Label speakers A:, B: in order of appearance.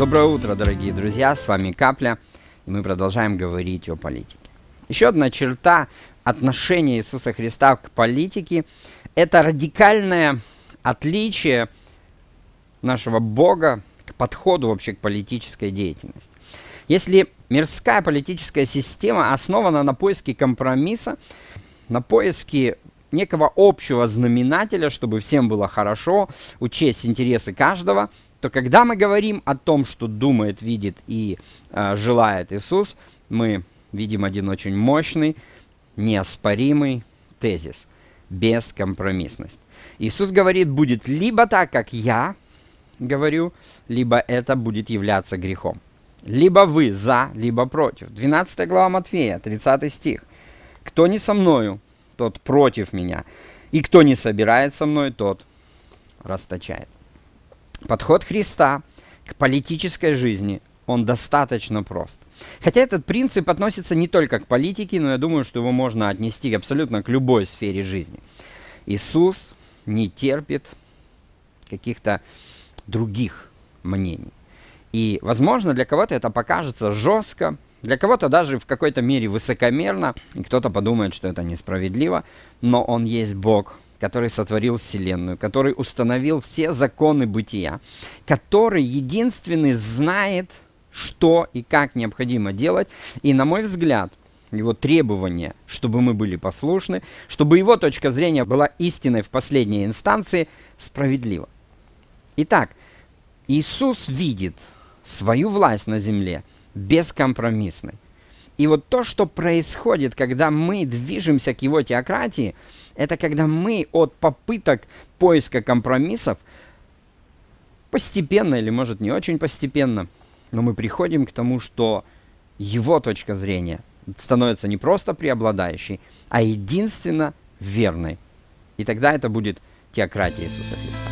A: Доброе утро, дорогие друзья, с вами Капля, и мы продолжаем говорить о политике. Еще одна черта отношения Иисуса Христа к политике – это радикальное отличие нашего Бога к подходу вообще к политической деятельности. Если мирская политическая система основана на поиске компромисса, на поиске некого общего знаменателя, чтобы всем было хорошо, учесть интересы каждого, то когда мы говорим о том, что думает, видит и э, желает Иисус, мы видим один очень мощный, неоспоримый тезис – бескомпромиссность. Иисус говорит, будет либо так, как я говорю, либо это будет являться грехом. Либо вы за, либо против. 12 глава Матфея, 30 стих. «Кто не со мною, тот против меня. И кто не собирается со мной, тот расточает. Подход Христа к политической жизни, он достаточно прост. Хотя этот принцип относится не только к политике, но я думаю, что его можно отнести абсолютно к любой сфере жизни. Иисус не терпит каких-то других мнений. И, возможно, для кого-то это покажется жестко, для кого-то даже в какой-то мере высокомерно, и кто-то подумает, что это несправедливо, но он есть Бог, который сотворил Вселенную, который установил все законы бытия, который единственный знает, что и как необходимо делать. И, на мой взгляд, его требование, чтобы мы были послушны, чтобы его точка зрения была истинной в последней инстанции, справедливо. Итак, Иисус видит свою власть на земле – бескомпромиссной. И вот то, что происходит, когда мы движемся к его теократии, это когда мы от попыток поиска компромиссов постепенно, или может не очень постепенно, но мы приходим к тому, что его точка зрения становится не просто преобладающей, а единственно верной. И тогда это будет теократия Иисуса Христа.